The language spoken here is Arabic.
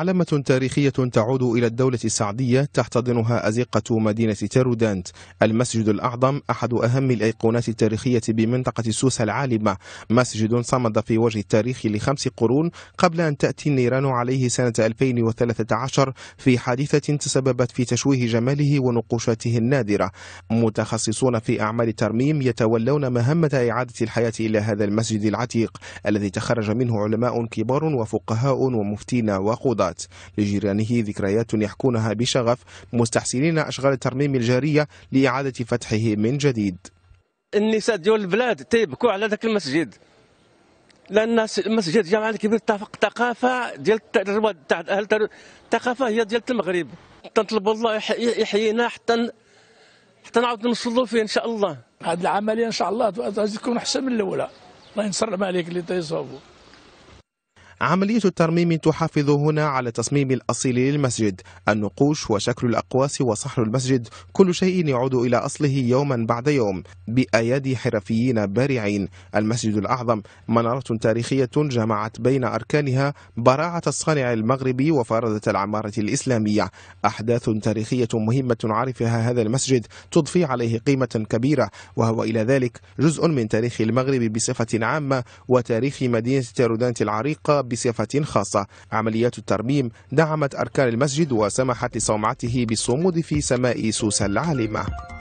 علامة تاريخية تعود إلى الدولة السعدية تحتضنها أزقة مدينة تيرودانت المسجد الأعظم أحد أهم الأيقونات التاريخية بمنطقة سوسة العالمة مسجد صمد في وجه التاريخ لخمس قرون قبل أن تأتي النيران عليه سنة 2013 في حادثة تسببت في تشويه جماله ونقوشاته النادرة متخصصون في أعمال الترميم يتولون مهمة إعادة الحياة إلى هذا المسجد العتيق الذي تخرج منه علماء كبار وفقهاء ومفتين وقضاة الأوقات لجيرانه ذكريات يحكونها بشغف مستحسنين أشغال الترميم الجارية لإعادة فتحه من جديد النساء ديال البلاد تيبكوا على ذاك المسجد لان المسجد جامع الكبير ثقافه ديال تاع اهل الثقافه هي ديال المغرب تنطلبوا الله يحيينا حتى حتى نعاود نصلوا فيه ان شاء الله هذه العمليه ان شاء الله تكون احسن من الاولى الله ينصر عليك اللي تيصوبوا طيب عملية الترميم تحافظ هنا على التصميم الأصيل للمسجد النقوش وشكل الأقواس وصحن المسجد كل شيء يعود إلى أصله يوما بعد يوم بأيادي حرفيين بارعين المسجد الأعظم منارة تاريخية جمعت بين أركانها براعة الصانع المغربي وفارضة العمارة الإسلامية أحداث تاريخية مهمة عرفها هذا المسجد تضفي عليه قيمة كبيرة وهو إلى ذلك جزء من تاريخ المغرب بصفة عامة وتاريخ مدينة تيرودانت العريقة بصفة خاصة عمليات الترميم دعمت أركان المسجد وسمحت لصومعته بالصمود في سماء سوسة العالمة